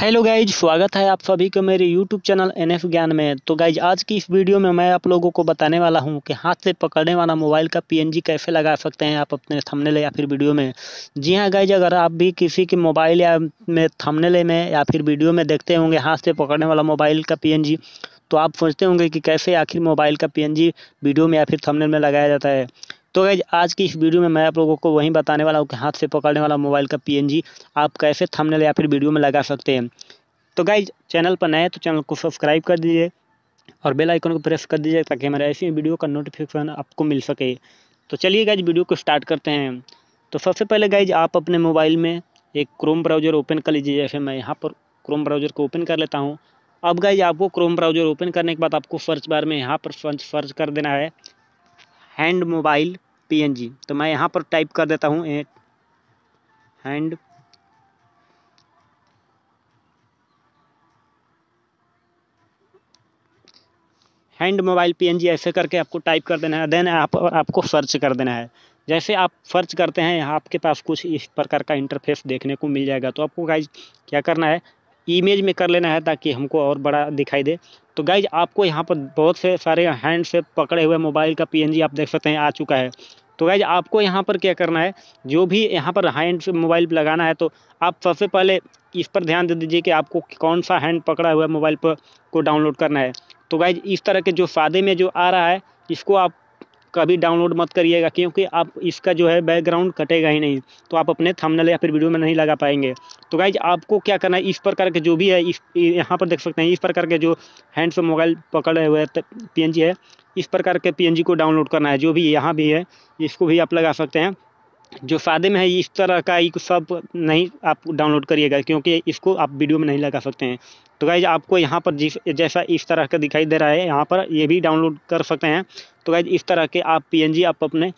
Hello guys स्वागत है आप सभी को मेरे यूट्यूब चैनल एन एफ ज्ञान में तो गाइज आज की इस वीडियो में मैं आप लोगों को बताने वाला हूं कि हाथ से पकड़ने वाला मोबाइल का पीएनजी कैसे लगा सकते हैं आप अपने थंबनेल या फिर वीडियो में जी हां गाइज अगर आप भी किसी के मोबाइल या में थंबनेल में या फिर वीडियो में देखते होंगे हाथ से पकड़ने वाला मोबाइल का पी तो आप सोचते होंगे कि कैसे आखिर मोबाइल का पी वीडियो में या फिर थमनेल में लगाया जाता है तो गैज आज की इस वीडियो में मैं आप लोगों को वहीं बताने वाला हूँ कि हाथ से पकड़ने वाला मोबाइल का पीएनजी आप कैसे थंबनेल या फिर वीडियो में लगा सकते हैं तो गैज चैनल पर नए तो चैनल को सब्सक्राइब कर दीजिए और बेल आइकन को प्रेस कर दीजिए ताकि हमारे ऐसी वीडियो का नोटिफिकेशन आपको मिल सके तो चलिए गाइज वीडियो को स्टार्ट करते हैं तो सबसे पहले गाइज आप अपने मोबाइल में एक क्रोम ब्राउज़र ओपन कर लीजिए जैसे मैं यहाँ पर क्रोम ब्राउज़र को ओपन कर लेता हूँ अब गाइज आपको क्रोम ब्राउज़र ओपन करने के बाद आपको सर्च बार में यहाँ पर सर्च सर्च कर देना है हैंड मोबाइल पी तो मैं यहाँ पर टाइप कर देता हूँ हैंड हैंड मोबाइल पी ऐसे करके आपको टाइप कर देना है देन आप आपको सर्च कर देना है जैसे आप सर्च करते हैं यहाँ आपके पास कुछ इस प्रकार का इंटरफेस देखने को मिल जाएगा तो आपको गाइज क्या करना है इमेज में कर लेना है ताकि हमको और बड़ा दिखाई दे तो गाइज आपको यहाँ पर बहुत से सारे हैंड से पकड़े हुए मोबाइल का पी आप देख सकते हैं आ चुका है तो गाइज आपको यहाँ पर क्या करना है जो भी यहाँ पर हैंड मोबाइल लगाना है तो आप सबसे पहले इस पर ध्यान दे दीजिए कि आपको कौन सा हैंड पकड़ा हुआ मोबाइल पर को डाउनलोड करना है तो गाइज इस तरह के जो सादे में जो आ रहा है इसको आप कभी डाउनलोड मत करिएगा क्योंकि आप इसका जो है बैकग्राउंड कटेगा ही नहीं तो आप अपने थंबनेल या फिर वीडियो में नहीं लगा पाएंगे तो गाइज आपको क्या करना है इस प्रकार के जो भी है इस यहाँ पर देख सकते हैं इस प्रकार के जो हैंड पे मोबाइल पकड़े हुए पी एन है इस प्रकार के पी को डाउनलोड करना है जो भी यहाँ भी है इसको भी आप लगा सकते हैं जो फायदे में है इस तरह का एक सब नहीं आप डाउनलोड करिएगा क्योंकि इसको आप वीडियो में नहीं लगा सकते हैं तो गाइज आपको यहाँ पर जिस जैसा इस तरह का दिखाई दे रहा है यहाँ पर ये भी डाउनलोड कर सकते हैं तो गाइज इस तरह के आप पी आप अपने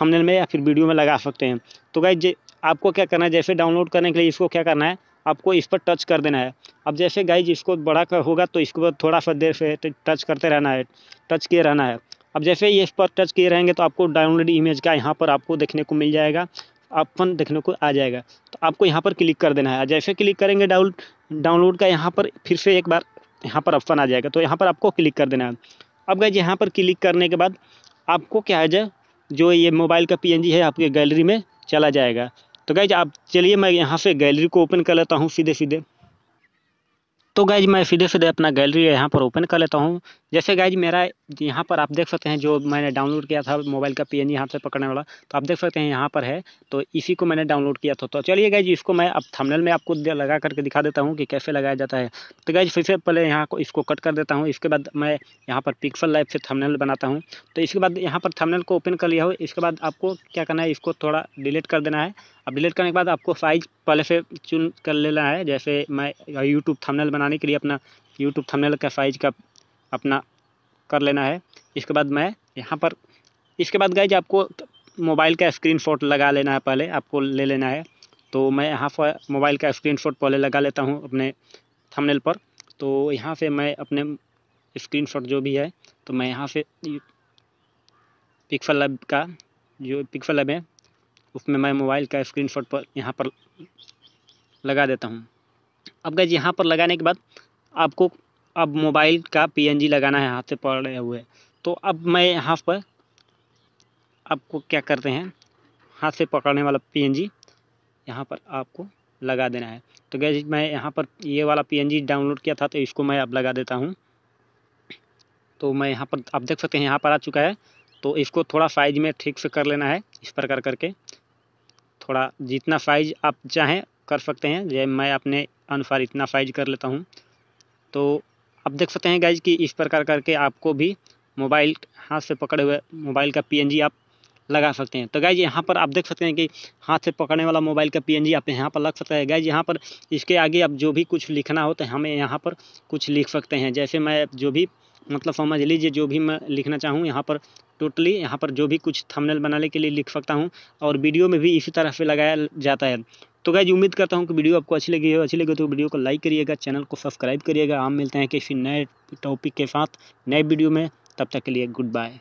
थंबनेल में या फिर वीडियो में लगा सकते हैं तो गाइज आपको क्या करना है जैसे डाउनलोड करने के लिए इसको क्या करना है आपको इस पर टच कर देना है अब जैसे गाइज इसको बड़ा होगा तो इसको थोड़ा सा देर से टच करते रहना है टच किए रहना है अब जैसे ये इस पर टच किए रहेंगे तो आपको डाउनलोड इमेज का यहाँ पर आपको देखने को मिल जाएगा अपन देखने को आ जाएगा तो आपको यहाँ पर क्लिक कर देना है जैसे क्लिक करेंगे डाउन डाउनलोड का यहाँ पर फिर से एक बार यहाँ पर ऑप्शन आ जाएगा तो यहाँ पर आपको क्लिक कर देना है अब गए यहाँ पर क्लिक करने के बाद आपको क्या है जा? जो ये मोबाइल का पी है आपके गैलरी में चला जाएगा तो गए आप चलिए मैं यहाँ से गैलरी को ओपन कर लेता हूँ सीधे सीधे तो गाइज मैं सीधे सीधे अपना गैलरी यहाँ पर ओपन कर लेता हूँ जैसे गाइज मेरा यहाँ पर आप देख सकते हैं जो मैंने डाउनलोड किया था मोबाइल का पी एन हाथ से पकड़ने वाला तो आप देख सकते हैं यहाँ पर है तो इसी को मैंने डाउनलोड किया था तो चलिए गाइज इसको मैं अब थंबनेल में आपको लगा करके दिखा देता हूँ कि कैसे लगाया जाता है तो गाइज फिर से पहले यहाँ को इसको कट कर देता हूँ इसके बाद मैं यहाँ पर पिक्सल लाइफ से थमनल बनाता हूँ तो इसके बाद यहाँ पर थमनल को ओपन कर लिया हो इसके बाद आपको क्या करना है इसको थोड़ा डिलीट कर देना है अब डिलीट करने के बाद आपको साइज पहले से चुन कर लेना है जैसे मैं यूट्यूब थमनल बना बनाने के लिए अपना यूट्यूब थंबनेल का साइज का अपना कर लेना है इसके बाद मैं यहाँ पर इसके बाद गाइज आपको मोबाइल का स्क्रीन लगा लेना है पहले आपको ले लेना है तो मैं यहाँ पर मोबाइल का स्क्रीन पहले लगा लेता हूँ अपने थमनेल पर तो यहाँ से मैं अपने स्क्रीन जो भी है तो मैं यहाँ से पिक्सल लैब का जो पिक्सल लैब है उसमें मैं मोबाइल का स्क्रीन पर यहाँ पर लगा देता हूँ अब गैज यहाँ पर लगाने के बाद आपको अब मोबाइल का पीएनजी लगाना है हाथ से पड़े हुए तो अब मैं यहाँ पर आपको क्या करते हैं हाथ से पकड़ने वाला पीएनजी यहाँ पर आपको लगा देना है तो गैज मैं यहाँ पर ये वाला पीएनजी डाउनलोड किया था तो इसको मैं अब लगा देता हूँ तो मैं यहाँ पर आप देख सकते हैं यहाँ पर आ चुका है तो इसको थोड़ा साइज में ठीक से कर लेना है इस प्रकार करके थोड़ा जितना साइज आप चाहें कर सकते हैं जैसे मैं अपने अनुसार इतना साइज कर लेता हूँ तो आप देख सकते हैं गाइज कि इस प्रकार करके आपको भी मोबाइल हाथ से पकड़े हुए मोबाइल का पी आप लगा सकते हैं तो गाइज यहाँ पर आप देख सकते हैं कि हाथ से पकड़ने वाला मोबाइल का जी आप यहाँ पर लग सकता है गाइज यहाँ पर इसके आगे आप जो भी कुछ लिखना हो तो हमें यहाँ पर कुछ लिख सकते हैं जैसे मैं जो भी मतलब समझ लीजिए जो भी मैं लिखना चाहूँ यहाँ पर टोटली यहाँ पर जो भी कुछ थंबनेल बनाने के लिए लिख सकता हूँ और वीडियो में भी इसी तरह से लगाया जाता है तो गाइज उम्मीद करता हूँ कि वीडियो आपको अच्छी लगी हो अच्छी लगी तो वीडियो को लाइक करिएगा चैनल को सब्सक्राइब करिएगा हम मिलते हैं किसी नए टॉपिक के साथ नए वीडियो में तब तक के लिए गुड बाय